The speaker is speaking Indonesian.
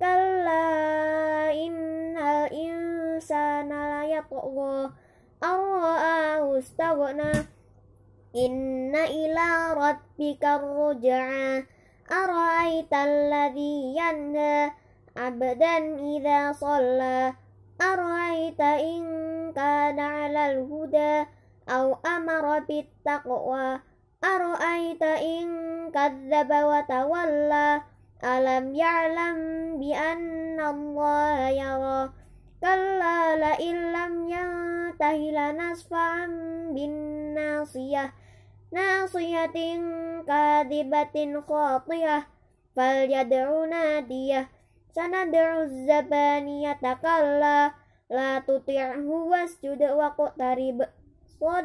Kalla innal insana layatgha Allahu istaghna Inna ila rabbika ruj'a Ara'aita alladhi yanha abdan idza shalla Ara'aita in kana 'alal huda aw amara bit taqwa Ara'aita in kadzdzaba wa tawalla Alam biarlah, allah nombor ayah. la kelala ilamnya, tahilanas fam bin nasiyah, nasiyah tingka di batin khopiah. Falya daruna sana darus jabani atakallah. Latu tiah hua, judo wako tari. Bok,